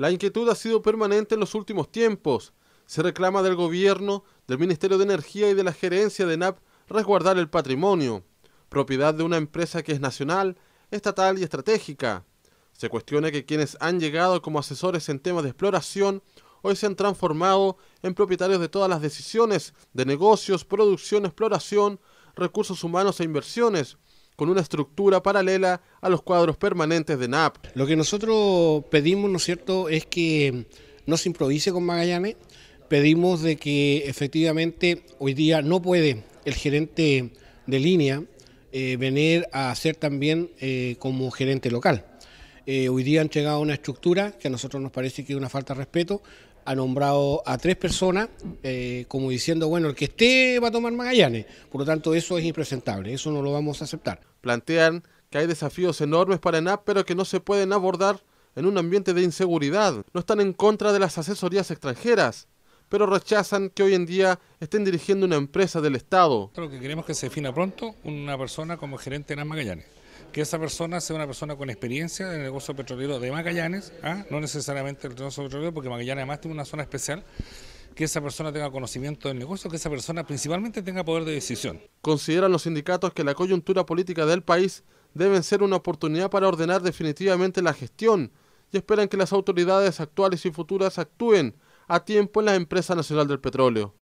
La inquietud ha sido permanente en los últimos tiempos. Se reclama del gobierno, del Ministerio de Energía y de la gerencia de NAP resguardar el patrimonio, propiedad de una empresa que es nacional, estatal y estratégica. Se cuestiona que quienes han llegado como asesores en temas de exploración hoy se han transformado en propietarios de todas las decisiones de negocios, producción, exploración, recursos humanos e inversiones, con una estructura paralela a los cuadros permanentes de NAP. Lo que nosotros pedimos, ¿no es cierto?, es que no se improvise con Magallanes, pedimos de que efectivamente hoy día no puede el gerente de línea eh, venir a ser también eh, como gerente local. Eh, hoy día han llegado a una estructura que a nosotros nos parece que es una falta de respeto. Ha nombrado a tres personas eh, como diciendo, bueno, el que esté va a tomar Magallanes. Por lo tanto, eso es impresentable, eso no lo vamos a aceptar. Plantean que hay desafíos enormes para ENAP, pero que no se pueden abordar en un ambiente de inseguridad. No están en contra de las asesorías extranjeras, pero rechazan que hoy en día estén dirigiendo una empresa del Estado. Lo que queremos que se defina pronto una persona como gerente de Magallanes que esa persona sea una persona con experiencia en el negocio petrolero de Magallanes, ¿ah? no necesariamente el negocio petrolero, porque Magallanes además tiene una zona especial, que esa persona tenga conocimiento del negocio, que esa persona principalmente tenga poder de decisión. Consideran los sindicatos que la coyuntura política del país debe ser una oportunidad para ordenar definitivamente la gestión y esperan que las autoridades actuales y futuras actúen a tiempo en la empresa nacional del petróleo.